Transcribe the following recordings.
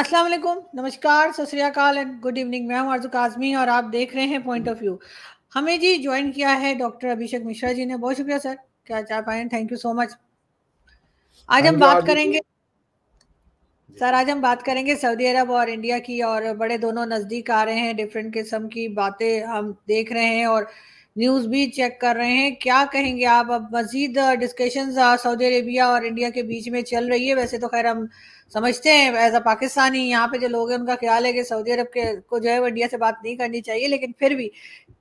अस्सलाम वालेकुम नमस्कार सत एंड गुड इवनिंग मैं हूं आरजू काजमी और आप देख रहे हैं पॉइंट ऑफ व्यू हमें जी ज्वाइन किया है डॉक्टर अभिषेक मिश्रा जी ने बहुत शुक्रिया सर क्या चाह पाए थैंक यू सो मच आज हम बात करेंगे सर आज हम बात करेंगे सऊदी अरब और इंडिया की और बड़े दोनों नज़दीक आ रहे हैं डिफरेंट किस्म की बातें हम देख रहे हैं और न्यूज़ भी चेक कर रहे हैं क्या कहेंगे आप अब मजीद डिस्कशंस सऊदी अरेबिया और इंडिया के बीच में चल रही है वैसे तो खैर हम समझते हैं एज अ पाकिस्तानी यहाँ पे जो लोग हैं उनका ख्याल है कि सऊदी अरब के को जो है वो इंडिया से बात नहीं करनी चाहिए लेकिन फिर भी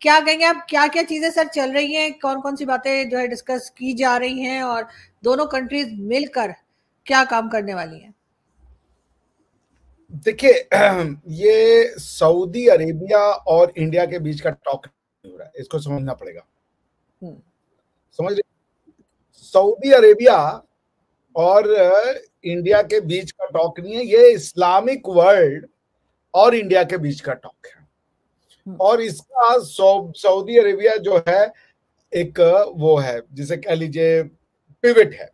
क्या कहेंगे आप क्या क्या चीज़ें सर चल रही हैं कौन कौन सी बातें जो है डिस्कस की जा रही हैं और दोनों कंट्रीज मिलकर क्या काम करने वाली हैं देखिए ये सऊदी अरेबिया और इंडिया के बीच का टॉक हो रहा है इसको समझना पड़ेगा हम्म। समझ सऊदी अरेबिया और इंडिया के बीच का टॉक नहीं है ये इस्लामिक वर्ल्ड और इंडिया के बीच का टॉक है हम्म। और इसका सऊदी अरेबिया जो है एक वो है जिसे कह लीजिए पिविट है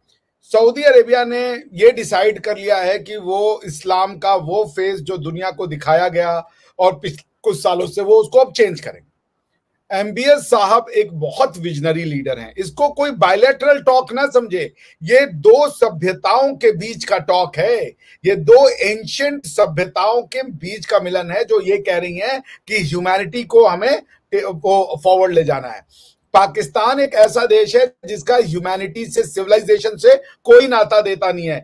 सऊदी अरेबिया ने ये डिसाइड कर लिया है कि वो इस्लाम का वो फेज जो दुनिया को दिखाया गया और पिछले कुछ सालों से वो उसको अब चेंज करेंगे एमबीएस साहब एक बहुत विजनरी लीडर हैं इसको कोई बायलेटरल टॉक ना समझे ये दो सभ्यताओं के बीच का टॉक है ये दो एंशंट सभ्यताओं के बीच का मिलन है जो ये कह रही हैं कि ह्यूमैनिटी को हमें वो फॉरवर्ड ले जाना है पाकिस्तान एक ऐसा देश है जिसका ह्यूमैनिटी से सिविलाइजेशन से कोई नाता देता नहीं है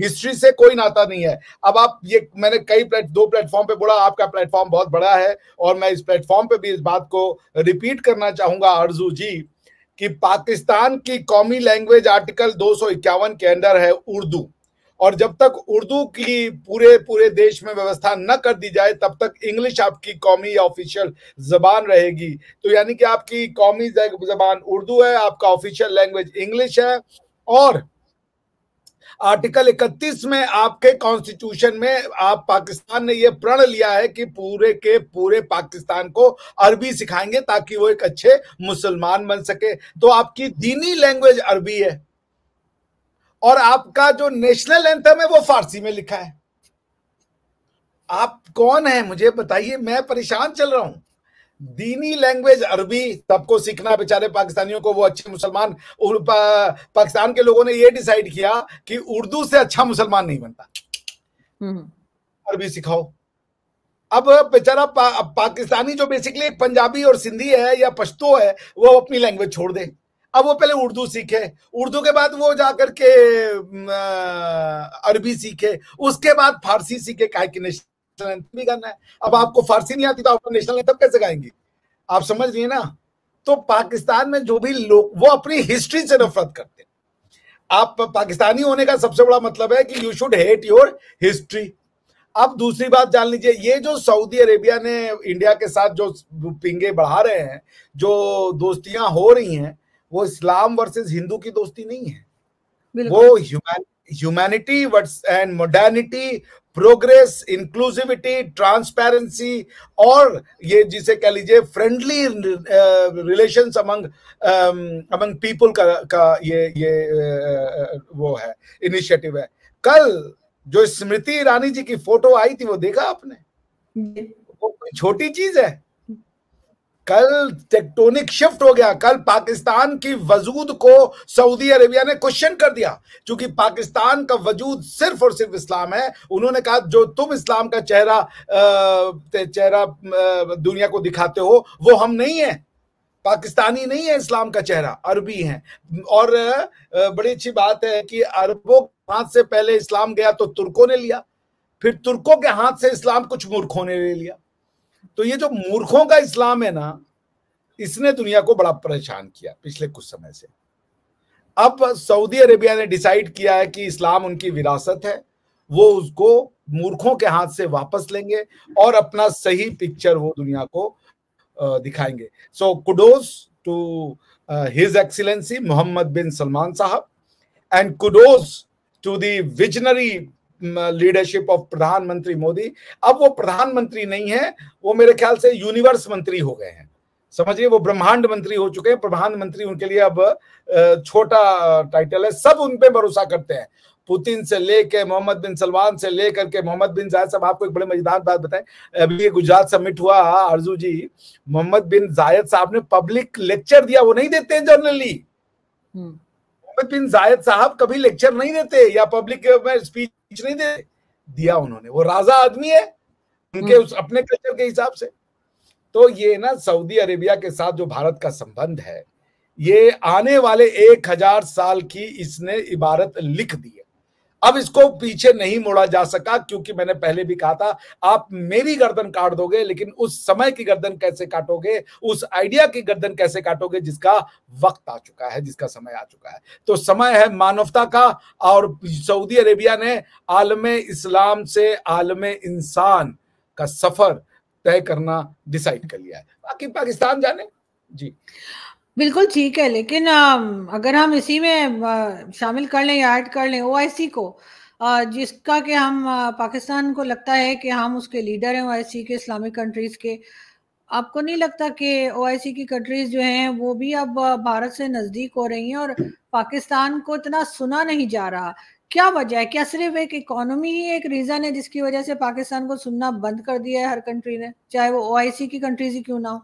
हिस्ट्री से कोई नाता नहीं है अब आप ये मैंने कई प्लेट दो प्लेटफॉर्म पे बोला आपका प्लेटफॉर्म बहुत बड़ा है और मैं इस प्लेटफॉर्म पे भी इस बात को रिपीट करना चाहूंगा अर्जू जी कि पाकिस्तान की कौमी लैंग्वेज आर्टिकल दो के अंदर है उर्दू और जब तक उर्दू की पूरे पूरे देश में व्यवस्था न कर दी जाए तब तक इंग्लिश आपकी कौमी ऑफिशियल जबान रहेगी तो यानी कि आपकी कौमी जबान उर्दू है आपका ऑफिशियल लैंग्वेज इंग्लिश है और आर्टिकल 31 में आपके कॉन्स्टिट्यूशन में आप पाकिस्तान ने यह प्रण लिया है कि पूरे के पूरे पाकिस्तान को अरबी सिखाएंगे ताकि वो एक अच्छे मुसलमान बन सके तो आपकी दीनी लैंग्वेज अरबी है और आपका जो नेशनल एंथम है वो फारसी में लिखा है आप कौन है मुझे बताइए मैं परेशान चल रहा हूं दीनी लैंग्वेज अरबी सबको सीखना बेचारे पाकिस्तानियों को वो अच्छे मुसलमान पाकिस्तान के लोगों ने ये डिसाइड किया कि उर्दू से अच्छा मुसलमान नहीं बनता हम्म। अरबी सिखाओ अब बेचारा पा, पाकिस्तानी जो बेसिकली एक पंजाबी और सिंधी है या पश्तो है वो अपनी लैंग्वेज छोड़ दे अब वो पहले उर्दू सीखे उर्दू के बाद वो जाकर के अरबी सीखे उसके बाद फारसी सीखे काहे नहीं भी करना है अब आपको फारसी नहीं आती तो आप नेशनल एंथम कैसे गाएंगे आप समझ रही है ना तो पाकिस्तान में जो भी लोग वो अपनी हिस्ट्री से नफरत करते हैं आप पाकिस्तानी होने का सबसे बड़ा मतलब है कि you should hate your history अब दूसरी बात जान लीजिए ये जो सऊदी अरेबिया ने इंडिया के साथ जो पिंगे बढ़ा रहे हैं जो दोस्तियां हो रही हैं वो इस्लाम वर्सेस हिंदू की दोस्ती नहीं है वो humanity and modernity progress inclusivity transparency और ये जिसे कह लीजिए friendly relation among among people का का ये ये वो है इनिशिएटिव है कल जो स्मृति ईरानी जी की फोटो आई थी वो देखा आपने वो छोटी चीज है कल टेक्टोनिक शिफ्ट हो गया कल पाकिस्तान की वजूद को सऊदी अरेबिया ने क्वेश्चन कर दिया क्योंकि पाकिस्तान का वजूद सिर्फ और सिर्फ इस्लाम है उन्होंने कहा जो तुम इस्लाम का चेहरा चेहरा दुनिया को दिखाते हो वो हम नहीं है पाकिस्तानी नहीं है इस्लाम का चेहरा अरबी है और बड़ी अच्छी बात है कि अरबों हाथ से पहले इस्लाम गया तो तुर्कों ने लिया फिर तुर्कों के हाथ से इस्लाम कुछ मूर्खों ने ले लिया तो ये जो मूर्खों का इस्लाम है ना इसने दुनिया को बड़ा परेशान किया पिछले कुछ समय से अब सऊदी अरेबिया ने डिसाइड किया है कि इस्लाम उनकी विरासत है वो उसको मूर्खों के हाथ से वापस लेंगे और अपना सही पिक्चर वो दुनिया को दिखाएंगे so kudos to his excellency Mohammed bin Salman साहब and kudos to visionary leadership of प्रधानमंत्री मोदी अब वो प्रधानमंत्री नहीं है वो मेरे ख्याल से यूनिवर्स मंत्री हो गए हैं समझिए वो ब्रह्मांड मंत्री हो चुके हैं प्रधानमंत्री उनके लिए अब छोटा टाइटल है सब उन पे भरोसा करते हैं पुतिन से लेके मोहम्मद बिन सलमान से लेकर के मोहम्मद बिन जायद साहब आपको एक बड़े मजेदार बात बताएं अभी ये गुजरात समिट हुआ अर्जू हाँ, जी मोहम्मद बिन जायद साहब ने पब्लिक लेक्चर दिया वो नहीं देते हैं जनरली मोहम्मद बिन जायद साहब कभी लेक्चर नहीं देते या पब्लिक में स्पीच नहीं देते दिया उन्होंने वो राजा आदमी है उनके हम्म। उस अपने कल्चर के हिसाब से तो ये ना सऊदी अरेबिया के साथ जो भारत का संबंध है ये आने वाले एक हजार साल की इसने इबारत लिख दी है अब इसको पीछे नहीं मोड़ा जा सका क्योंकि मैंने पहले भी कहा था आप मेरी गर्दन काट दोगे लेकिन उस समय की गर्दन कैसे काटोगे उस आइडिया की गर्दन कैसे काटोगे जिसका वक्त आ चुका है जिसका समय आ चुका है तो समय है मानवता का और सऊदी अरेबिया ने आलम इस्लाम से आलम इंसान का सफर तय करना डिसाइड कर लिया है बाकी पाकिस्तान जाने जी बिल्कुल ठीक है लेकिन अगर हम इसी में शामिल कर लें या ऐड कर लें ओआईसी को जिसका कि हम पाकिस्तान को लगता है कि हम उसके लीडर हैं ओआईसी के इस्लामिक कंट्रीज़ के आपको नहीं लगता कि ओआईसी की कंट्रीज़ जो हैं वो भी अब भारत से नज़दीक हो रही हैं और पाकिस्तान को इतना सुना नहीं जा रहा क्या वजह है क्या सिर्फ एक इकोनॉमी ही एक रीज़न है जिसकी वजह से पाकिस्तान को सुनना बंद कर दिया है हर कंट्री ने चाहे वो ओआईसी की कंट्रीज़ ही क्यों ना हो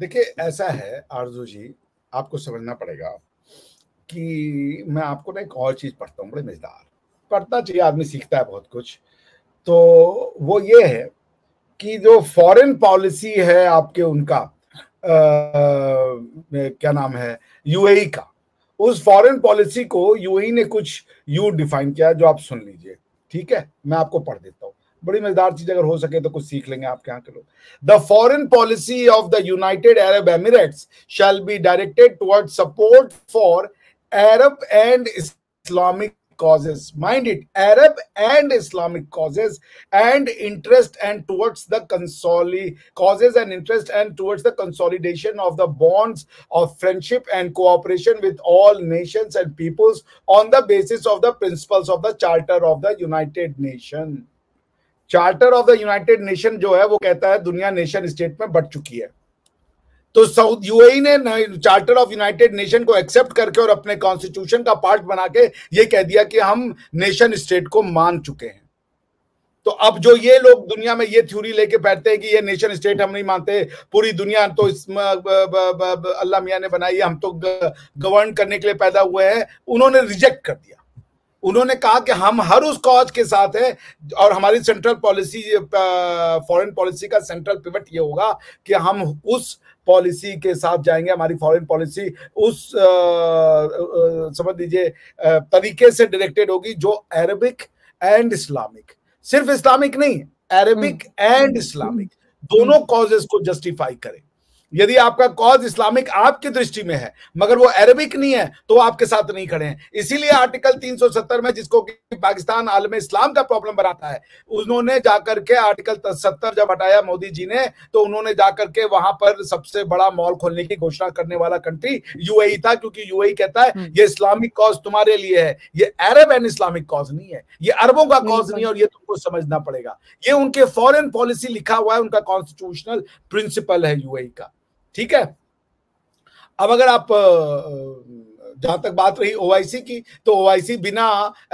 देखिए ऐसा है आरजू जी आपको समझना पड़ेगा कि मैं आपको ना एक और चीज पढ़ता हूँ बड़े मजेदार पढ़ना चाहिए तो आदमी सीखता है बहुत कुछ तो वो ये है कि जो फॉरेन पॉलिसी है आपके उनका आ, क्या नाम है यूएई e का उस फॉरेन पॉलिसी को यूएई e ने कुछ यू डिफाइन किया जो आप सुन लीजिए ठीक है मैं आपको पढ़ देता हूँ बड़ी मजेदार चीज अगर हो सके तो कुछ सीख लेंगे आपके यहाँ के लोग the foreign policy of the United Arab Emirates shall be directed toward support for Arab and Islamic causes mind it arab and islamic causes and interest and towards the consoli causes and interest and towards the consolidation of the bonds of friendship and cooperation with all nations and peoples on the basis of the principles of the charter of the united nations charter of the United Nation जो है वो कहता है दुनिया nation state में बढ़ चुकी है तो साउथ यूएई e ने चार्टर ऑफ यूनाइटेड नेशन को एक्सेप्ट करके और अपने कॉन्स्टिट्यूशन का पार्ट बना के ये कह दिया कि हम नेशन स्टेट को मान चुके हैं तो अब जो ये लोग दुनिया में ये थ्योरी लेके बैठते हैं कि ये नेशन स्टेट हम नहीं मानते पूरी दुनिया तो अल्लाह मियाँ ने बनाई हम तो गवर्न करने के लिए पैदा हुए हैं उन्होंने रिजेक्ट कर दिया उन्होंने कहा कि हम हर उस कॉज के साथ हैं और हमारी सेंट्रल पॉलिसी फॉरेन पॉलिसी का सेंट्रल पिवट ये होगा कि हम उस पॉलिसी के साथ जाएंगे हमारी फॉरेन पॉलिसी उस आ, आ, समझ लीजिए तरीके से डायरेक्टेड होगी जो अरबिक एंड इस्लामिक सिर्फ इस्लामिक नहीं अरबिक एंड इस्लामिक दोनों कॉजेस हम्म। को जस्टिफाई करें यदि आपका कॉज इस्लामिक आपकी दृष्टि में है मगर वो अरबिक नहीं है तो आपके साथ नहीं खड़े हैं इसीलिए आर्टिकल 370 में जिसको कि पाकिस्तान आलम इस्लाम का प्रॉब्लम बनाता है उन्होंने जाकर के आर्टिकल सत्तर जब हटाया मोदी जी ने तो उन्होंने जाकर के वहां पर सबसे बड़ा मॉल खोलने की घोषणा करने वाला कंट्री यूएई e था क्योंकि यूएई e कहता है हम्म। ये इस्लामिक कॉज तुम्हारे लिए है ये अरब एंड इस्लामिक कॉज नहीं है ये अरबों का कॉज नहीं है और ये तुमको समझना पड़ेगा ये उनके फॉरेन पॉलिसी लिखा हुआ है उनका कॉन्स्टिट्यूशनल प्रिंसिपल है यूएई e का ठीक है अब अगर आप जहां तक बात रही ओआईसी की तो ओआईसी बिना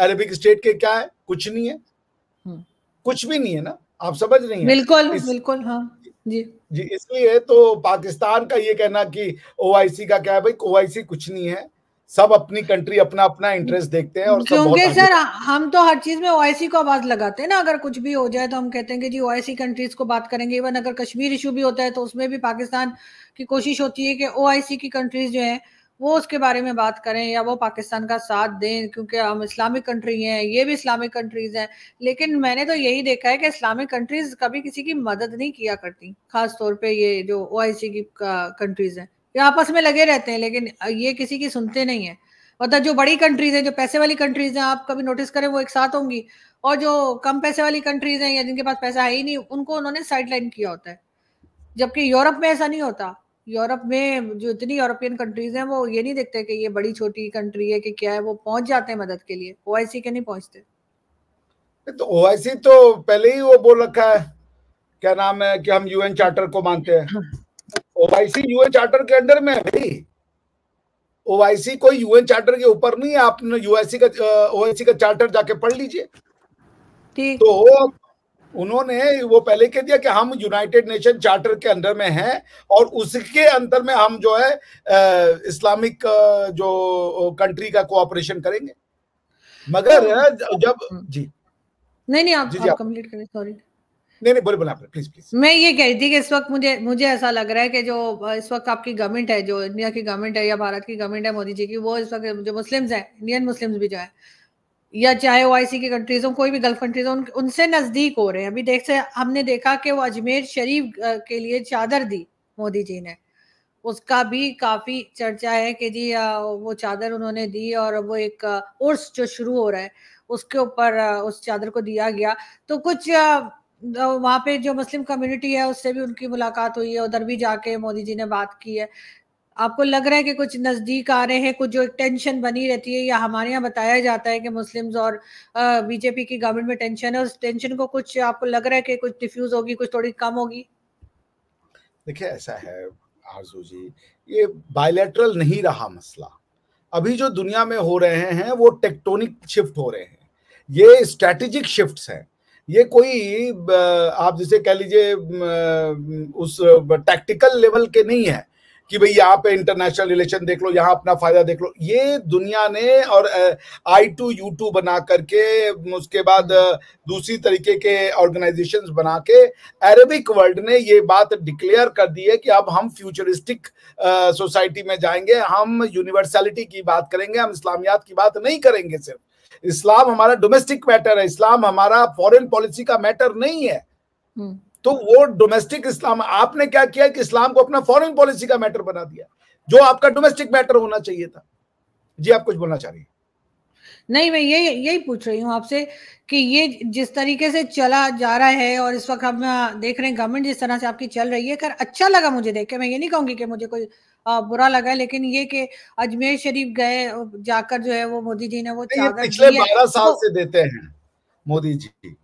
अरेबिक स्टेट के क्या है कुछ नहीं है हम्म। कुछ भी नहीं है ना आप समझ रही हैं बिल्कुल इस, बिल्कुल हाँ जी जी इसलिए तो पाकिस्तान का ये कहना कि ओआईसी का क्या है भाई ओआईसी कुछ नहीं है सब अपनी कंट्री अपना अपना इंटरेस्ट देखते हैं और क्योंकि सर हम तो हर चीज में ओआईसी को आवाज लगाते हैं ना अगर कुछ भी हो जाए तो हम कहते हैं कि जी ओआईसी कंट्रीज को बात करेंगे इवन अगर कश्मीर इशू भी होता है तो उसमें भी पाकिस्तान की कोशिश होती है कि ओआईसी की कंट्रीज जो है वो उसके बारे में बात करें या वो पाकिस्तान का साथ दें क्योंकि हम इस्लामिक कंट्री हैं ये भी इस्लामिक कंट्रीज हैं लेकिन मैंने तो यही देखा है कि इस्लामिक कंट्रीज कभी किसी की मदद नहीं किया करती खास तौर पे ये जो ओआईसी की कंट्रीज हैं ये आपस में लगे रहते हैं लेकिन ये किसी की सुनते नहीं है मतलब जो बड़ी कंट्रीज हैं जो पैसे वाली कंट्रीज हैं आप कभी नोटिस करें वो एक साथ होंगी और जो कम पैसे वाली कंट्रीज हैं या जिनके पास पैसा है ही नहीं उनको उन्होंने साइडलाइन किया होता है जबकि यूरोप में ऐसा नहीं होता यूरोप में जो इतनी यूरोपियन कंट्रीज हैं वो ये नहीं देखते कि ये बड़ी छोटी कंट्री है कि क्या है वो पहुंच जाते हैं मदद के लिए ओ के नहीं पहुंचते तो ओ तो पहले ही वो बोल रखा है क्या नाम है कि हम यूएन चार्टर को मानते हैं हाँ। ओवाईसी यूएन चार्टर के अंडर में है भाई ओवाईसी कोई यूएन चार्टर के ऊपर नहीं है आप यूएससी का ओवाईसी का चार्टर जाके पढ़ लीजिए ठीक तो उन्होंने वो पहले कह दिया कि हम यूनाइटेड नेशन चार्टर के अंदर में हैं और उसके अंतर में हम जो है इस्लामिक जो कंट्री का कोऑपरेशन करेंगे मगर तो, जब जी नहीं नहीं आप, जी, आप, आप कंप्लीट करें सॉरी नहीं नहीं बोले बोले आप प्लीज प्लीज मैं ये कह रही थी कि इस वक्त मुझे मुझे ऐसा लग रहा है कि जो इस वक्त आपकी गवर्नमेंट है जो इंडिया की गवर्नमेंट है या भारत की गवर्नमेंट है मोदी जी की वो इस वक्त जो मुस्लिम्स हैं इंडियन मुस्लिम्स भी जो है या चाहे वो ओ की कंट्रीज हो कोई भी गल्फ कंट्रीज हो उन, उनसे नज़दीक हो रहे हैं अभी देख से हमने देखा कि वो अजमेर शरीफ के लिए चादर दी मोदी जी ने उसका भी काफ़ी चर्चा है कि जी वो चादर उन्होंने दी और वो एक उर्स जो शुरू हो रहा है उसके ऊपर उस चादर को दिया गया तो कुछ वहाँ पे जो मुस्लिम कम्युनिटी है उससे भी उनकी मुलाकात हुई है उधर भी जाके मोदी जी ने बात की है आपको लग रहा है कि कुछ नज़दीक आ रहे हैं कुछ जो एक टेंशन बनी रहती है या हमारे यहाँ बताया जाता है कि मुस्लिम्स और बीजेपी की गवर्नमेंट में टेंशन है उस टेंशन को कुछ आपको लग रहा है कि कुछ डिफ्यूज होगी कुछ थोड़ी कम होगी देखिए ऐसा है आरजू जी ये बायलैटरल नहीं रहा मसला अभी जो दुनिया में हो रहे हैं वो टेक्टोनिक शिफ्ट हो रहे हैं ये स्ट्रेटेजिक शिफ्ट्स हैं ये कोई आप जैसे कह लीजिए उस टैक्टिकल लेवल के नहीं है कि भाई यहाँ पे इंटरनेशनल रिलेशन देख लो यहाँ अपना फायदा देख लो ये दुनिया ने और आई टू यू टू बना करके उसके बाद दूसरी तरीके के ऑर्गेनाइजेशंस बना के अरबिक वर्ल्ड ने ये बात डिक्लेयर कर दी है कि अब हम फ्यूचरिस्टिक सोसाइटी में जाएंगे हम यूनिवर्सलिटी की बात करेंगे हम इस्लामियात की बात नहीं करेंगे सिर्फ इस्लाम हमारा डोमेस्टिक मैटर है इस्लाम हमारा फॉरेन पॉलिसी का मैटर नहीं है हम्म। तो वो डोमेस्टिक इस्लाम आपने क्या किया कि इस्लाम को अपना फॉरेन पॉलिसी का मैटर बना दिया जो आपका डोमेस्टिक मैटर होना चाहिए था जी आप कुछ बोलना चाह रही नहीं मैं यही यही पूछ रही हूँ आपसे कि ये जिस तरीके से चला जा रहा है और इस वक्त हम देख रहे हैं गवर्नमेंट जिस तरह से आपकी चल रही है खैर अच्छा लगा मुझे देख के मैं ये नहीं कहूंगी कि मुझे कोई बुरा लगा लेकिन ये कि अजमेर शरीफ गए जाकर जो है वो मोदी जी ने वो चादर पिछले बारह साल तो से देते हैं मोदी जी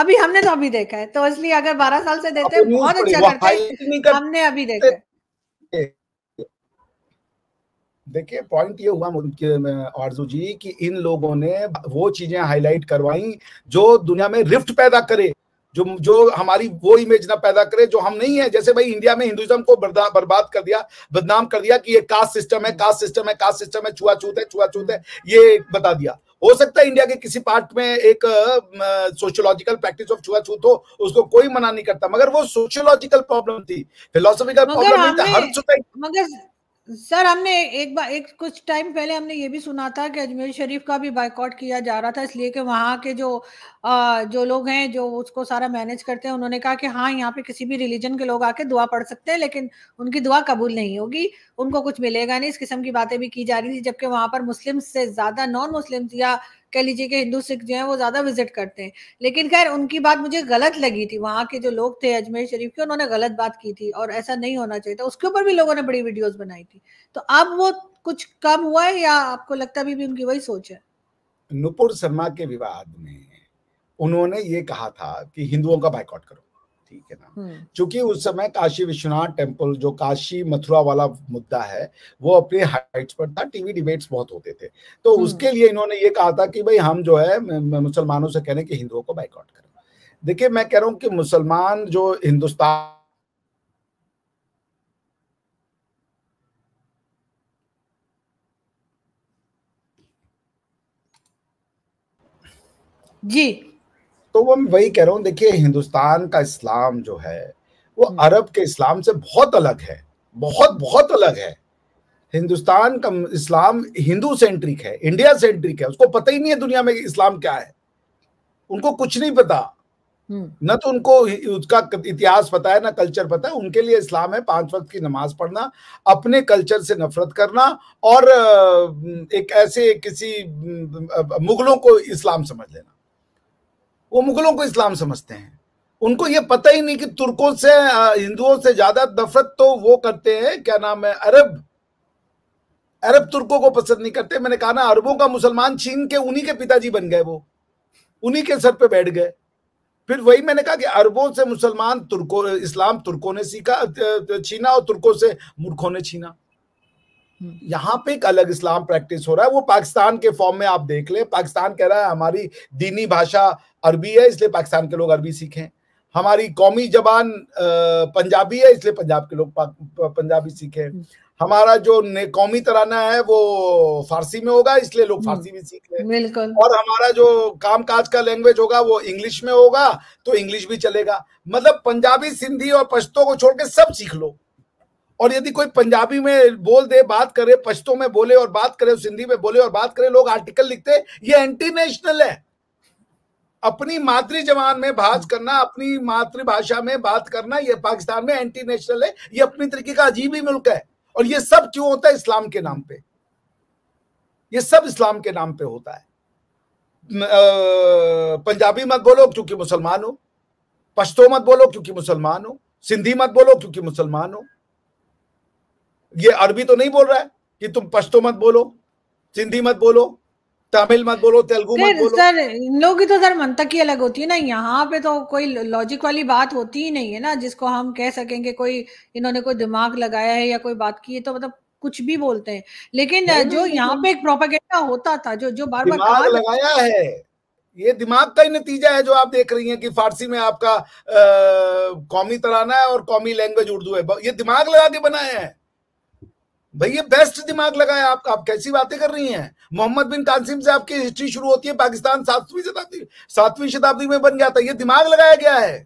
अभी हमने तो अभी देखा है तो इसलिए अगर बारह साल से देते हैं बहुत अच्छा करते हमने अभी देखा है देखिए पॉइंट ये हुआ आरजू जी कि इन लोगों ने वो चीजें हाईलाइट करवाई जो दुनिया में रिफ्ट पैदा करे जो जो हमारी वो इमेज ना पैदा करे जो हम नहीं है जैसे भाई इंडिया में हिंदुइज्म को बर्बाद कर दिया बदनाम कर दिया कि ये कास्ट सिस्टम है कास्ट सिस्टम है कास्ट सिस्टम है छुआछूत है छुआछूत है ये बता दिया हो सकता है इंडिया के किसी पार्ट में एक सोशियोलॉजिकल प्रैक्टिस ऑफ छुआछूत हो उसको कोई मना नहीं करता मगर वो सोशियोलॉजिकल प्रॉब्लम थी फिलोसॉफिकल प्रॉब्लम नहीं था हर मगर सर हमने एक बार एक कुछ टाइम पहले हमने ये भी सुना था कि अजमेर शरीफ का भी बायकॉट किया जा रहा था इसलिए कि वहाँ के जो जो लोग हैं जो उसको सारा मैनेज करते हैं उन्होंने कहा कि हाँ यहाँ पे किसी भी रिलीजन के लोग आके दुआ पढ़ सकते हैं लेकिन उनकी दुआ कबूल नहीं होगी उनको कुछ मिलेगा नहीं इस किस्म की बातें भी की जा रही थी जबकि वहाँ पर मुस्लिम से ज़्यादा नॉन मुस्लिम या कह लीजिए कि हिंदू सिख जो है वो ज़्यादा विजिट करते हैं लेकिन खैर उनकी बात मुझे गलत लगी थी वहाँ के जो लोग थे अजमेर शरीफ के उन्होंने गलत बात की थी और ऐसा नहीं होना चाहिए था उसके ऊपर भी लोगों ने बड़ी वीडियोज़ बनाई थी तो अब वो कुछ कम हुआ है या आपको लगता अभी भी उनकी वही सोच है नुपुर शर्मा के विवाद में उन्होंने ये कहा था कि हिंदुओं का बाइकआउट करो ठीक है ना हम्म। क्योंकि उस समय काशी विश्वनाथ टेम्पल जो काशी मथुरा वाला मुद्दा है वो अपने हाइट्स पर था टीवी डिबेट्स बहुत होते थे तो हम्म। उसके लिए इन्होंने ये कहा था कि भाई हम जो है मुसलमानों से कहने कि हिंदुओं को बाइकआउट करो देखिए मैं कह रहा हूँ कि मुसलमान जो हिंदुस्तान जी तो वो मैं वही कह रहा हूँ देखिए हिंदुस्तान का इस्लाम जो है वो हम्म। अरब के इस्लाम से बहुत अलग है बहुत बहुत अलग है हिंदुस्तान का इस्लाम हिंदू सेंट्रिक है इंडिया सेंट्रिक है उसको पता ही नहीं है दुनिया में इस्लाम क्या है उनको कुछ नहीं पता हम्म। न तो उनको उसका इतिहास पता है ना कल्चर पता है उनके लिए इस्लाम है पांच वक्त की नमाज पढ़ना अपने कल्चर से नफरत करना और एक ऐसे किसी मुगलों को इस्लाम समझ लेना वो मुगलों को इस्लाम समझते हैं उनको ये पता ही नहीं कि तुर्कों से हिंदुओं से ज्यादा नफरत तो वो करते हैं क्या नाम है अरब अरब तुर्कों को पसंद नहीं करते मैंने कहा ना अरबों का मुसलमान छीन के उन्हीं के पिताजी बन गए वो उन्हीं के सर पे बैठ गए फिर वही मैंने कहा कि अरबों से मुसलमान तुर्कों इस्लाम तुर्कों ने सीखा छीना और तुर्कों से मूर्खों ने छीना हम्म। यहाँ पे एक अलग इस्लाम प्रैक्टिस हो रहा है वो पाकिस्तान के फॉर्म में आप देख ले पाकिस्तान कह रहा है हमारी दीनी भाषा अरबी है इसलिए पाकिस्तान के लोग अरबी सीखें हमारी कौमी जबान पंजाबी है इसलिए पंजाब के लोग पंजाबी सीखें हम्म। हमारा जो कौमी तराना है वो फारसी में होगा इसलिए लोग फारसी हम्म। भी सीख रहे हैं और हमारा जो काम काज का लैंग्वेज होगा वो इंग्लिश में होगा तो इंग्लिश भी चलेगा मतलब पंजाबी सिंधी और पश्तो को छोड़ के सब सीख लो और यदि कोई पंजाबी में बोल दे बात करे पश्तो में बोले और बात करे सिंधी में बोले और बात करे लोग आर्टिकल लिखते ये एंटी नेशनल है अपनी मातृ जबान में बात करना अपनी मातृभाषा में बात करना ये पाकिस्तान में एंटी नेशनल है ये अपनी तरीके का अजीब ही मुल्क है और ये सब क्यों होता है इस्लाम के नाम पे ये सब इस्लाम के नाम पे होता है पंजाबी मत बोलो क्योंकि मुसलमान हो पश्तो मत बोलो क्योंकि मुसलमान हो सिंधी मत बोलो क्योंकि मुसलमान हो ये अरबी तो नहीं बोल रहा है कि तुम पश्तो मत बोलो सिंधी मत बोलो तमिल मत बोलो तेलुगु मत बोलो सर इन लोगों की तो सर मनतक ही अलग होती है ना यहाँ पे तो कोई लॉजिक वाली बात होती ही नहीं है ना जिसको हम कह सकेंगे कोई इन्होंने कोई दिमाग लगाया है या कोई बात की है तो मतलब कुछ भी बोलते हैं लेकिन जो यहाँ पे एक प्रोपागेंडा होता था जो जो बार बार लगाया है ये दिमाग का ही नतीजा है जो आप देख रही हैं कि फारसी में आपका आ, कौमी तराना है और कौमी लैंग्वेज उर्दू है ये दिमाग लगा के बनाया है भाई ये बेस्ट दिमाग लगाया आपका आप कैसी बातें कर रही हैं मोहम्मद बिन कासिम से आपकी हिस्ट्री शुरू होती है पाकिस्तान सातवीं शताब्दी सातवीं शताब्दी में बन गया था ये दिमाग लगाया गया है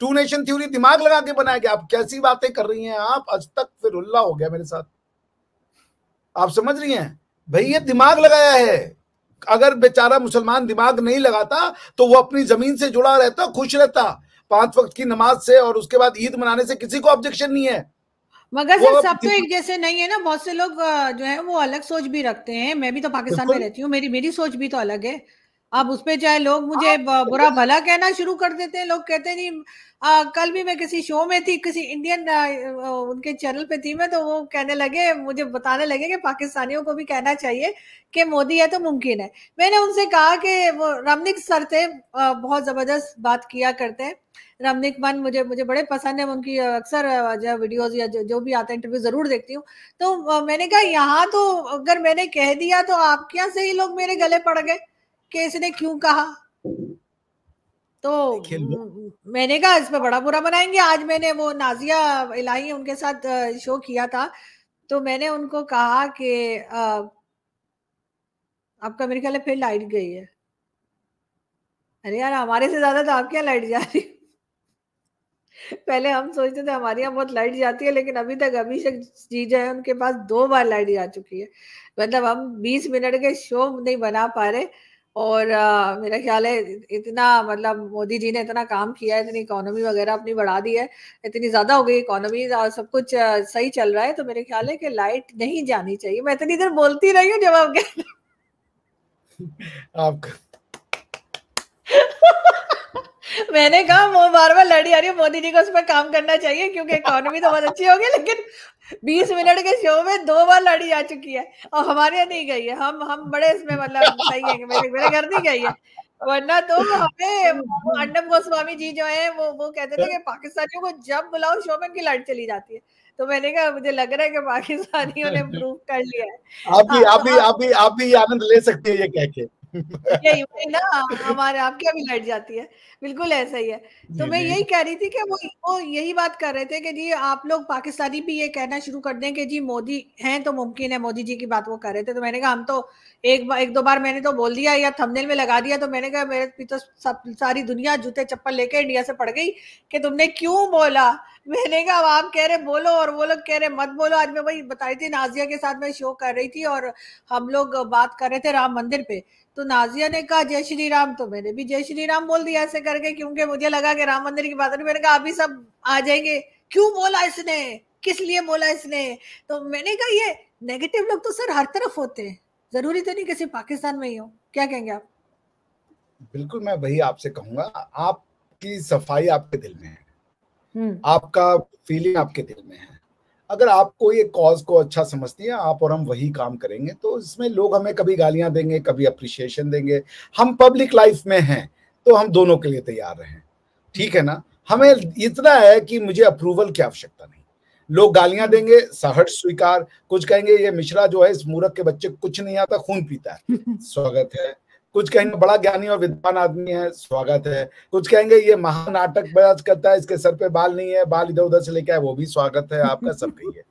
टू नेशन थ्योरी दिमाग लगा के बनाया गया आप कैसी बातें कर रही हैं आप आज तक फिर उल्ला हो गया मेरे साथ आप समझ रही हैं ये दिमाग लगाया है अगर बेचारा मुसलमान दिमाग नहीं लगाता तो वो अपनी जमीन से जुड़ा रहता खुश रहता पांच वक्त की नमाज से और उसके बाद ईद मनाने से किसी को ऑब्जेक्शन नहीं है मगर सर सब तो एक जैसे नहीं है ना बहुत से लोग जो है वो अलग सोच भी रखते हैं मैं भी तो पाकिस्तान में रहती हूँ मेरी मेरी सोच भी तो अलग है अब उस पर चाहे लोग मुझे हाँ, बुरा भला कहना शुरू कर देते हैं लोग कहते नहीं आ, कल भी मैं किसी शो में थी किसी इंडियन आ, उनके चैनल पे थी मैं तो वो कहने लगे मुझे बताने लगे कि पाकिस्तानियों को भी कहना चाहिए कि मोदी है तो मुमकिन है मैंने उनसे कहा कि वो रमनिक सर थे बहुत ज़बरदस्त बात किया करते हैं रमनिक मन मुझे मुझे बड़े पसंद है उनकी अक्सर जो वीडियोज या जो, जो भी आते हैं इंटरव्यू ज़रूर देखती हूँ तो मैंने कहा यहाँ तो अगर मैंने कह दिया तो आपके यहाँ से ही लोग मेरे गले पड़ गए कि इसने क्यों कहा तो मैंने कहा इस पर बड़ा बुरा बनाएंगे आज मैंने वो नाजिया इलाही उनके साथ शो किया था तो मैंने उनको कहा कि आपका मेरे ख्याल फिर लाइट गई है अरे यार हमारे से ज्यादा तो आप क्या लाइट जा रही पहले हम सोचते थे हमारे यहाँ बहुत लाइट जाती है लेकिन अभी तक अभिषेक जी जो है उनके पास दो बार लाइट जा चुकी है मतलब हम 20 मिनट के शो नहीं बना पा रहे और आ, मेरा ख्याल है इतना मतलब मोदी जी ने इतना काम किया है इतनी इकोनॉमी वगैरह अपनी बढ़ा दी है इतनी ज़्यादा हो गई इकोनॉमी सब कुछ आ, सही चल रहा है तो मेरे ख्याल है कि लाइट नहीं जानी चाहिए मैं इतनी देर बोलती रही हूँ जब आप आपका मैंने कहा वो बार बार लड़ी आ रही है मोदी जी को उस पर काम करना चाहिए क्योंकि इकोनॉमी तो बहुत अच्छी होगी लेकिन 20 मिनट के शो में दो बार लड़ी आ चुकी है और हमारे यहाँ नहीं गई है हम हम बड़े इसमें मतलब सही है मेरे मेरे घर नहीं गई है वरना तो हमें अंडम गोस्वामी जी जो है वो वो कहते थे कि पाकिस्तानियों को जब बुलाओ शो में की लड़ चली जाती है तो मैंने कहा मुझे लग रहा है कि पाकिस्तानियों ने प्रूव कर लिया है आप भी आप भी हाँ। आप भी आप भी आनंद ले सकते हैं ये कह के ना हमारे आपकी अभी लट जाती है बिल्कुल ऐसा ही है तो मैं यही कह रही थी कि वो वो यही बात कर रहे थे कि जी आप लोग पाकिस्तानी भी ये कहना शुरू कर दें कि जी मोदी हैं तो मुमकिन है मोदी जी की बात वो कर रहे थे तो मैंने कहा हम तो एक एक दो बार मैंने तो बोल दिया या थंबनेल में लगा दिया तो मैंने कहा मेरे तो सब सारी दुनिया जूते चप्पल लेके इंडिया से पड़ गई कि तुमने क्यों बोला मैंने कहा अब आप कह रहे बोलो और वो लोग कह रहे मत बोलो आज मैं वही बताई थी नाजिया के साथ मैं शो कर रही थी और हम लोग बात कर रहे थे राम मंदिर पे तो नाजिया ने कहा जय श्री राम तो मैंने भी जय श्री राम बोल दिया ऐसे करके क्योंकि मुझे लगा कि राम मंदिर की बात नहीं मैंने कहा अभी सब आ जाएंगे क्यों बोला इसने किस लिए बोला इसने तो मैंने कहा ये नेगेटिव लोग तो सर हर तरफ होते हैं जरूरी तो नहीं कि सिर्फ पाकिस्तान में ही हो क्या कहेंगे आप बिल्कुल मैं वही आपसे कहूंगा आपकी सफाई आपके दिल में है हम्म। आपका फीलिंग आपके दिल में है अगर आपको ये कॉज को अच्छा समझती है आप और हम वही काम करेंगे तो इसमें लोग हमें कभी गालियां देंगे कभी अप्रिशिएशन देंगे हम पब्लिक लाइफ में हैं तो हम दोनों के लिए तैयार रहें ठीक है ना हमें इतना है कि मुझे अप्रूवल की आवश्यकता नहीं लोग गालियां देंगे सहर्ष स्वीकार कुछ कहेंगे ये मिश्रा जो है इस मूर्ख के बच्चे कुछ नहीं आता खून पीता है स्वागत है कुछ कहेंगे बड़ा ज्ञानी और विद्वान आदमी है स्वागत है कुछ कहेंगे ये महानाटक बयाज करता है इसके सर पे बाल नहीं है बाल इधर उधर से लेके आए वो भी स्वागत है आपका सब कही है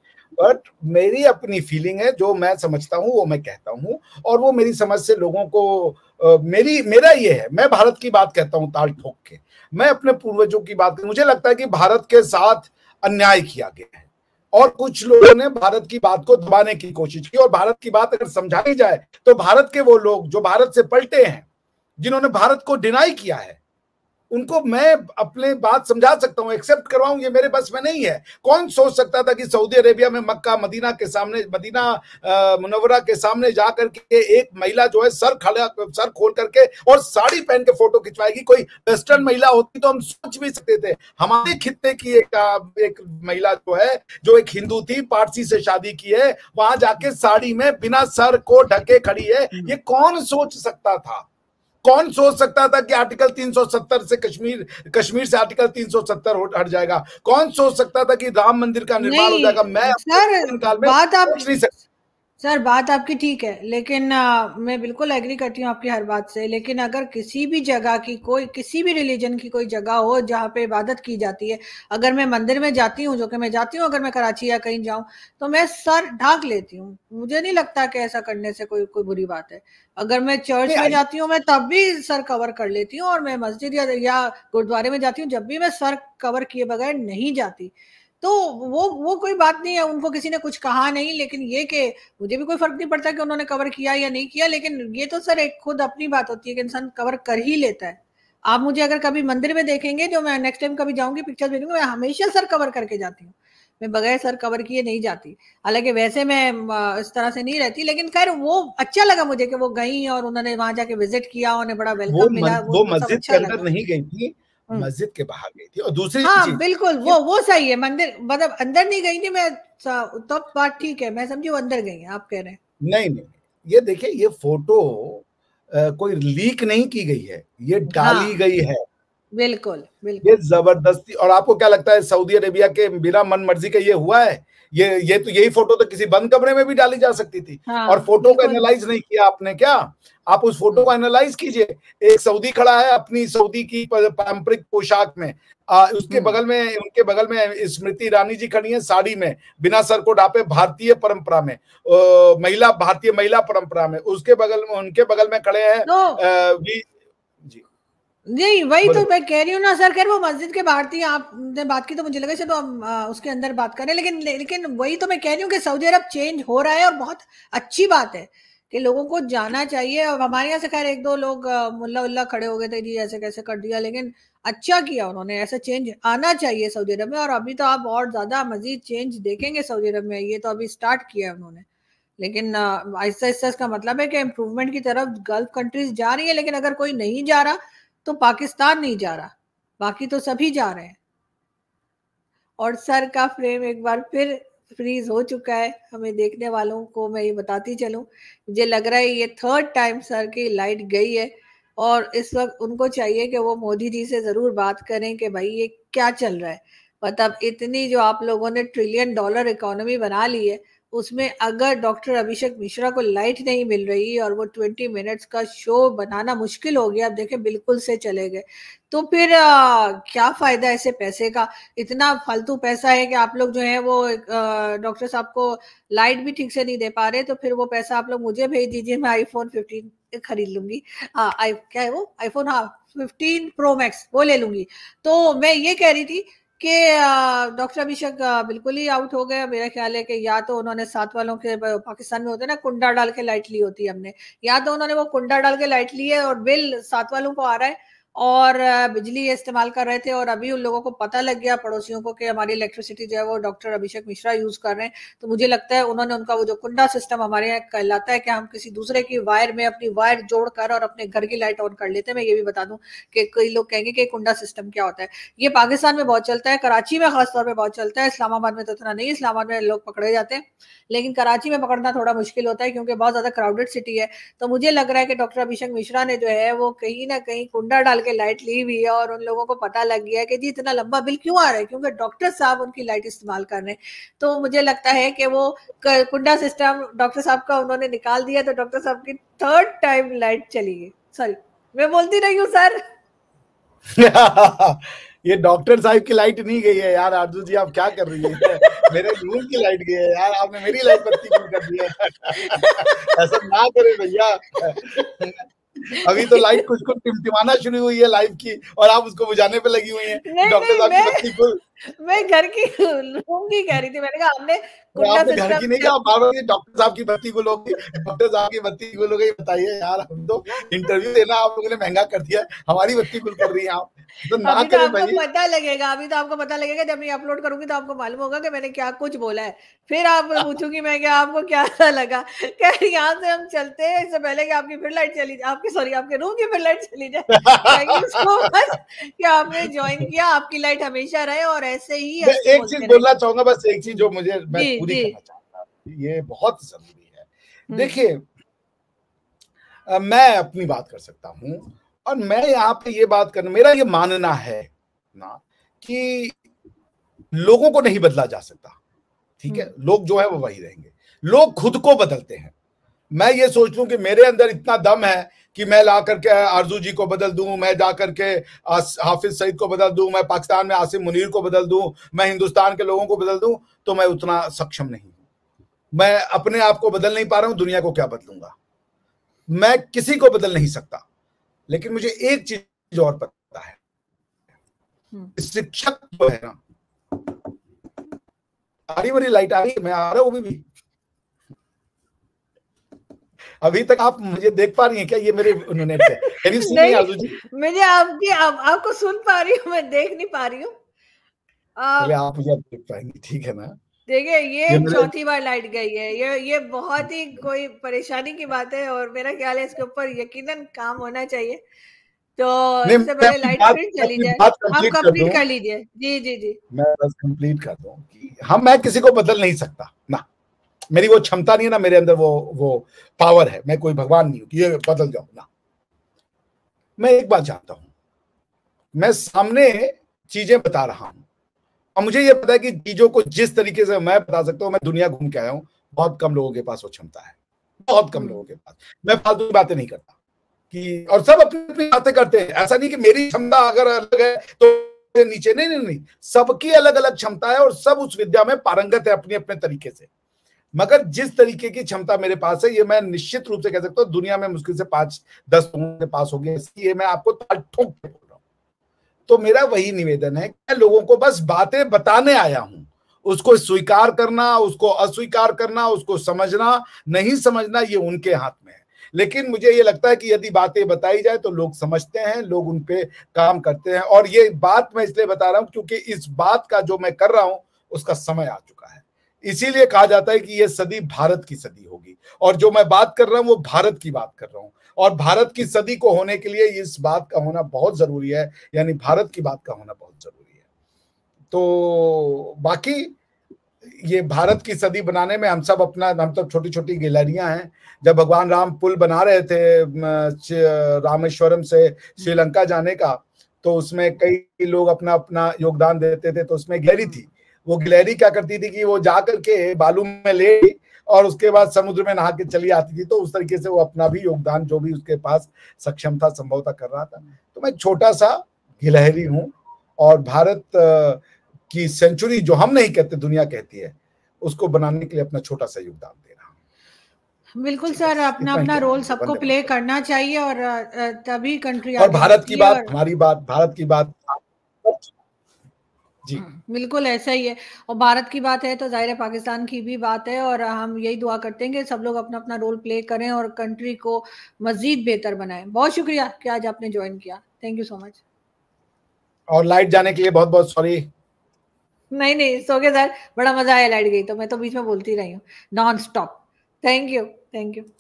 बट मेरी अपनी फीलिंग है जो मैं समझता हूँ वो मैं कहता हूँ और वो मेरी समझ से लोगों को मेरी मेरा ये है मैं भारत की बात कहता हूँ ताल ठोक के मैं अपने पूर्वजों की बात मुझे लगता है कि भारत के साथ अन्याय किया गया है और कुछ लोगों ने भारत की बात को दबाने की कोशिश की और भारत की बात अगर समझाई जाए तो भारत के वो लोग जो भारत से पलटे हैं जिन्होंने भारत को डिनाई किया है उनको मैं अपने बात समझा सकता हूँ एक्सेप्ट करवाऊँ ये मेरे बस में नहीं है कौन सोच सकता था कि सऊदी अरेबिया में मक्का मदीना के सामने मदीना मुनवरा के सामने जा करके एक महिला जो है सर खड़ा सर खोल करके और साड़ी पहन के फोटो खिंचवाएगी कोई वेस्टर्न महिला होती तो हम सोच भी सकते थे हमारे खित्ते की एक, एक महिला जो है जो एक हिंदू थी पारसी से शादी की है वहां जाके साड़ी में बिना सर को ढके खड़ी है हम्म। ये कौन सोच सकता था कौन सोच सकता था कि आर्टिकल 370 से कश्मीर कश्मीर से आर्टिकल 370 हट जाएगा कौन सोच सकता था कि राम मंदिर का निर्माण हो जाएगा मैं बात आप नहीं सकता सर बात आपकी ठीक है लेकिन आ, मैं बिल्कुल एग्री करती हूँ आपकी हर बात से लेकिन अगर किसी भी जगह की कोई किसी भी रिलीजन की कोई जगह हो जहाँ पे इबादत की जाती है अगर मैं मंदिर में जाती हूँ जो कि मैं जाती हूँ अगर मैं कराची या कहीं जाऊँ तो मैं सर ढाक लेती हूँ मुझे नहीं लगता कि ऐसा करने से कोई कोई बुरी बात है अगर मैं चर्च में जाती हूँ मैं तब भी सर कवर कर लेती हूँ और मैं मस्जिद या, या गुरुद्वारे में जाती हूँ जब भी मैं सर कवर किए बगैर नहीं जाती तो वो वो कोई बात नहीं है उनको किसी ने कुछ कहा नहीं लेकिन ये कि मुझे भी कोई फर्क नहीं पड़ता कि उन्होंने कवर किया या नहीं किया लेकिन ये तो सर एक खुद अपनी बात होती है कि इंसान कवर कर ही लेता है आप मुझे अगर कभी मंदिर में देखेंगे जो मैं नेक्स्ट टाइम कभी जाऊंगी पिक्चर देखूंगी मैं हमेशा सर कवर करके जाती हूँ मैं बगैर सर कवर किए नहीं जाती हालांकि वैसे मैं इस तरह से नहीं रहती लेकिन खैर वो अच्छा लगा मुझे कि वो गई और उन्होंने वहां जाके विजिट किया उन्हें बड़ा वेलकम मिला वो, वो मस्जिद के अच्छा अंदर नहीं गई थी हम्म। मस्जिद के बाहर गई थी और दूसरी हाँ बिल्कुल वो वो सही है मंदिर मतलब अंदर नहीं गई थी मैं तो बात ठीक है मैं समझी अंदर गई आप कह रहे हैं नहीं नहीं ये देखिए ये फोटो आ, कोई लीक नहीं की गई है ये डाली हाँ, गई है बिल्कुल बिल्कुल ये जबरदस्ती और आपको क्या लगता है सऊदी अरेबिया के बिना मन मर्जी का ये हुआ है ये ये तो यही फोटो तो किसी बंद कमरे में भी डाली जा सकती थी हाँ, और फोटो को एनालाइज नहीं किया आपने क्या आप उस फोटो को एनालाइज कीजिए एक सऊदी खड़ा है अपनी सऊदी की पारंपरिक पोशाक में आ, उसके हम्म। बगल में उनके बगल में स्मृति ईरानी जी खड़ी है साड़ी में बिना सर को ढापे भारतीय परंपरा में महिला भारतीय महिला परंपरा में उसके बगल में उनके बगल में खड़े हैं तो नहीं वही तो मैं कह रही हूँ ना सर खैर वो मस्जिद के बाहर थी आपने बात की तो मुझे लगा चलो हम उसके अंदर बात करें लेकिन लेकिन वही तो मैं कह रही हूँ कि सऊदी अरब चेंज हो रहा है और बहुत अच्छी बात है कि लोगों को जाना चाहिए और हमारे यहाँ से खैर एक दो लोग मुल्ला उल्ला खड़े हो गए थे जी ऐसे कैसे कर दिया लेकिन अच्छा किया उन्होंने ऐसा चेंज आना चाहिए सऊदी अरब में और अभी तो आप और ज्यादा मजीद चेंज देखेंगे सऊदी अरब में ये तो अभी स्टार्ट किया है उन्होंने लेकिन आहिस्ता आहिस्ता इसका मतलब है कि इम्प्रूवमेंट की तरफ गल्फ कंट्रीज जा रही है लेकिन अगर कोई नहीं जा रहा तो पाकिस्तान नहीं जा रहा बाकी तो सभी जा रहे हैं और सर का फ्रेम एक बार फिर फ्रीज हो चुका है हमें देखने वालों को मैं ये बताती चलूं मुझे लग रहा है ये थर्ड टाइम सर की लाइट गई है और इस वक्त उनको चाहिए कि वो मोदी जी से ज़रूर बात करें कि भाई ये क्या चल रहा है मतलब इतनी जो आप लोगों ने ट्रिलियन डॉलर इकोनॉमी बना ली है उसमें अगर डॉक्टर अभिषेक मिश्रा को लाइट नहीं मिल रही और वो ट्वेंटी मिनट्स का शो बनाना मुश्किल हो गया आप देखें बिल्कुल से चले गए तो फिर आ, क्या फायदा ऐसे पैसे का इतना फालतू पैसा है कि आप लोग जो है वो डॉक्टर साहब को लाइट भी ठीक से नहीं दे पा रहे तो फिर वो पैसा आप लोग मुझे भेज दीजिए मैं आईफोन फिफ्टीन खरीद लूंगी हाँ आई क्या है वो आईफोन हाँ फिफ्टीन प्रो मैक्स वो ले लूंगी तो मैं ये कह रही थी कि डॉक्टर अभिषेक बिल्कुल ही आउट हो गए मेरा ख्याल है कि या तो उन्होंने साथ वालों के पाकिस्तान में होते ना कुंडा डाल के लाइट ली होती है हमने या तो उन्होंने वो कुंडा डाल के लाइट ली है और बिल साथ वालों को आ रहा है और बिजली इस्तेमाल कर रहे थे और अभी उन लोगों को पता लग गया पड़ोसियों को कि हमारी इलेक्ट्रिसिटी जो है वो डॉक्टर अभिषेक मिश्रा यूज कर रहे हैं तो मुझे लगता है उन्होंने उनका वो जो कुंडा सिस्टम हमारे यहाँ कहलाता है कि हम किसी दूसरे की वायर में अपनी वायर जोड़कर और अपने घर की लाइट ऑन कर लेते हैं मैं ये भी बता दूं कि कई लोग कहेंगे कि कुंडा सिस्टम क्या होता है ये पाकिस्तान में बहुत चलता है कराची में खासतौर पर बहुत चलता है इस्लामाबाद में तो इतना नहीं इस्लामाबाद में लोग पकड़े जाते हैं लेकिन कराची में पकड़ना थोड़ा मुश्किल होता है क्योंकि बहुत ज्यादा क्राउडेड सिटी है तो मुझे लग रहा है कि डॉक्टर अभिषेक मिश्रा ने जो है वो कहीं ना कहीं कुंडा डाल के के लाइट ली हुई है और उन लोगों को पता लग गया कि जी इतना लंबा बिल क्यों आ रहा है क्योंकि डॉक्टर साहब उनकी लाइट इस्तेमाल कर रहे हैं तो मुझे लगता है कि वो कुंडा सिस्टम डॉक्टर साहब का उन्होंने निकाल दिया तो डॉक्टर साहब की थर्ड टाइम लाइट चली गई सॉरी मैं बोलती रही हूँ सर ये डॉक्टर साहब की लाइट नहीं गई है यार आरजू जी आप क्या कर रही है मेरे रूम की लाइट गई है यार आपने मेरी लाइट बत्ती क्यों कर दी है ऐसा ना करें भैया अभी तो लाइफ कुछ कुछ टिमटिमाना शुरू हुई है लाइफ की और आप उसको बुझाने पे लगी हुई है डॉक्टर साहब की मैं घर की रूम की कह रही थी मैंने कहा आपने कुंडा सिस्टम घर की नहीं कहा बाबा जी डॉक्टर साहब की बत्ती को लोग डॉक्टर साहब की बत्ती को लोग बताइए यार हम तो इंटरव्यू देना आप लोगों ने महंगा कर दिया हमारी बत्ती गुल कर रही है आप तो ना तो करें भाई आपको पता लगेगा अभी तो आपको पता लगेगा जब मैं अपलोड करूंगी तो आपको मालूम होगा कि मैंने क्या कुछ बोला है फिर आप पूछूंगी मैं क्या आपको क्या लगा कह यहाँ से हम चलते हैं इससे पहले कि आपकी फिर लाइट चली जाए आपकी सॉरी आपके रूम की फिर लाइट चली जाए थैंक यू सो मच कि आपने ज्वाइन किया आपकी लाइट हमेशा रहे और वैसे ही मैं एक चीज बोलना चाहूंगा बस एक चीज जो मुझे मैं पूरी करना चाहूंगा ये बहुत जरूरी है हम्म। देखिए मैं अपनी बात कर सकता हूँ और मैं यहाँ पे ये बात करना मेरा ये मानना है ना कि लोगों को नहीं बदला जा सकता ठीक है हम्म। लोग जो है वो वही रहेंगे लोग खुद को बदलते हैं मैं ये सोच लू कि मेरे अंदर इतना दम है कि मैं ला करके आरजू जी को बदल दूं मैं जा करके हाफिज सईद को बदल दूं मैं पाकिस्तान में आसिम मुनीर को बदल दूं मैं हिंदुस्तान के लोगों को बदल दूं तो मैं उतना सक्षम नहीं मैं अपने आप को बदल नहीं पा रहा हूं दुनिया को क्या बदलूंगा मैं किसी को बदल नहीं सकता लेकिन मुझे एक चीज और पता है हम्म। शिक्षक जो है ना आरी वाली लाइट आ रही मैं आ रहा हूं अभी भी अभी तक आप मुझे देख पा रही हैं क्या ये मेरे उन्होंने नहीं मुझे आपकी आप, आपको सुन पा रही हूँ मैं देख नहीं पा रही हूँ आप मुझे देख पाएंगे ठीक है ना देखिए ये चौथी बार लाइट गई है ये ये बहुत ही कोई परेशानी की बात है और मेरा ख्याल है इसके ऊपर यकीनन काम होना चाहिए तो इससे पहले लाइट फिर चली जाए आप कंप्लीट कर लीजिए जी जी जी मैं बस कंप्लीट कर दूं हम मैं किसी को बदल नहीं सकता ना मेरी वो क्षमता नहीं है ना मेरे अंदर वो वो पावर है मैं कोई भगवान नहीं हूं ये बदल जाऊ ना मैं एक बात जानता हूं मैं सामने चीजें बता रहा हूं और मुझे ये पता है कि चीजों को जिस तरीके से मैं बता सकता हूं मैं दुनिया घूम के आया हूं बहुत कम लोगों के पास वो क्षमता है बहुत कम लोगों के पास मैं फालतू की बातें नहीं करता कि और सब अपनी अपनी बातें करते हैं ऐसा नहीं कि मेरी क्षमता अगर अलग है तो नीचे नहीं नहीं नहीं सबकी अलग अलग क्षमता है और सब उस विद्या में पारंगत है अपने अपने तरीके से मगर जिस तरीके की क्षमता मेरे पास है ये मैं निश्चित रूप से कह सकता हूँ दुनिया में मुश्किल से पांच दस लोगों के पास होगी इसलिए मैं आपको ठोक के बोल रहा हूँ तो मेरा वही निवेदन है मैं लोगों को बस बातें बताने आया हूँ उसको स्वीकार करना उसको अस्वीकार करना उसको समझना नहीं समझना ये उनके हाथ में है लेकिन मुझे ये लगता है कि यदि बातें बताई जाए तो लोग समझते हैं लोग उन पे काम करते हैं और ये बात मैं इसलिए बता रहा हूँ क्योंकि इस बात का जो मैं कर रहा हूँ उसका समय आ चुका है इसीलिए कहा जाता है कि यह सदी भारत की सदी होगी और जो मैं बात कर रहा हूं वो भारत की बात कर रहा हूं और भारत की सदी को होने के लिए इस बात का होना बहुत जरूरी है यानी भारत की बात का होना बहुत जरूरी है तो बाकी ये भारत की सदी बनाने में हम सब अपना हम सब तो छोटी छोटी गैलरियां हैं जब भगवान राम पुल बना रहे थे रामेश्वरम से श्रीलंका जाने का तो उसमें कई लोग अपना अपना योगदान देते थे तो उसमें गैलरी थी वो गिलहरी क्या करती थी कि वो जा करके बालू में ले और उसके बाद समुद्र में नहा के चली आती थी तो उस तरीके से वो अपना भी योगदान जो भी उसके पास सक्षम था था कर रहा था तो मैं छोटा सा गिलहरी हूँ और भारत की सेंचुरी जो हम नहीं कहते दुनिया कहती है उसको बनाने के लिए अपना छोटा सा योगदान दे रहा हूँ बिल्कुल सर अपना अपना रोल सबको प्ले करना चाहिए और तभी कंट्री और भारत की बात हमारी बात भारत की बात जी हाँ, बिल्कुल ऐसा ही है और भारत की बात है तो जाहिर है पाकिस्तान की भी बात है और हम यही दुआ करते हैं कि सब लोग अपना अपना रोल प्ले करें और कंट्री को मजीद बेहतर बनाएं बहुत शुक्रिया कि आज आपने ज्वाइन किया थैंक यू सो मच और लाइट जाने के लिए बहुत बहुत सॉरी नहीं नहीं सो के सर बड़ा मजा आया लाइट गई तो मैं तो बीच में बोलती रही हूँ non stop thank you thank you